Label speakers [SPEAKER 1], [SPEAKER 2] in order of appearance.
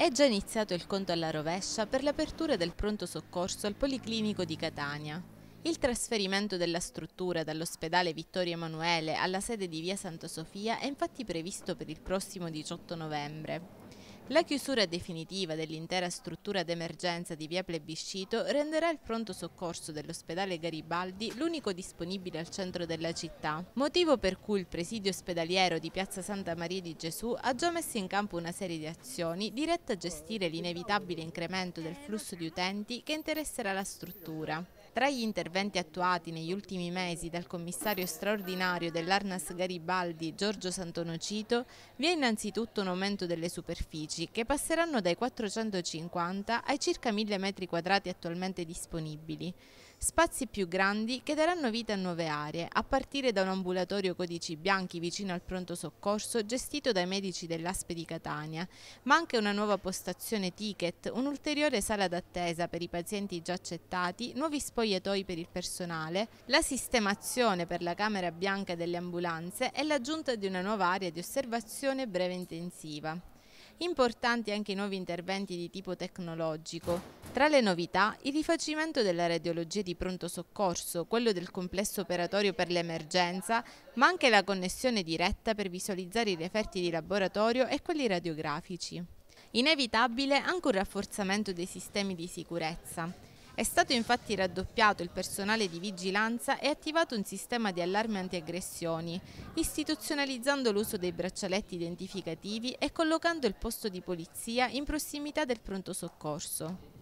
[SPEAKER 1] È già iniziato il conto alla rovescia per l'apertura del pronto soccorso al Policlinico di Catania. Il trasferimento della struttura dall'ospedale Vittorio Emanuele alla sede di via Santa Sofia è infatti previsto per il prossimo 18 novembre. La chiusura definitiva dell'intera struttura d'emergenza di via Plebiscito renderà il pronto soccorso dell'ospedale Garibaldi l'unico disponibile al centro della città, motivo per cui il presidio ospedaliero di piazza Santa Maria di Gesù ha già messo in campo una serie di azioni dirette a gestire l'inevitabile incremento del flusso di utenti che interesserà la struttura. Tra gli interventi attuati negli ultimi mesi dal commissario straordinario dell'Arnas Garibaldi Giorgio Santonocito vi è innanzitutto un aumento delle superfici che passeranno dai 450 ai circa 1000 metri quadrati attualmente disponibili spazi più grandi che daranno vita a nuove aree, a partire da un ambulatorio Codici Bianchi vicino al pronto soccorso gestito dai medici dell'Aspe di Catania, ma anche una nuova postazione ticket, un'ulteriore sala d'attesa per i pazienti già accettati, nuovi spogliatoi per il personale, la sistemazione per la Camera Bianca delle ambulanze e l'aggiunta di una nuova area di osservazione breve intensiva. Importanti anche i nuovi interventi di tipo tecnologico, tra le novità, il rifacimento della radiologia di pronto soccorso, quello del complesso operatorio per l'emergenza, ma anche la connessione diretta per visualizzare i referti di laboratorio e quelli radiografici. Inevitabile anche un rafforzamento dei sistemi di sicurezza. È stato infatti raddoppiato il personale di vigilanza e attivato un sistema di allarme antiaggressioni, istituzionalizzando l'uso dei braccialetti identificativi e collocando il posto di polizia in prossimità del pronto soccorso.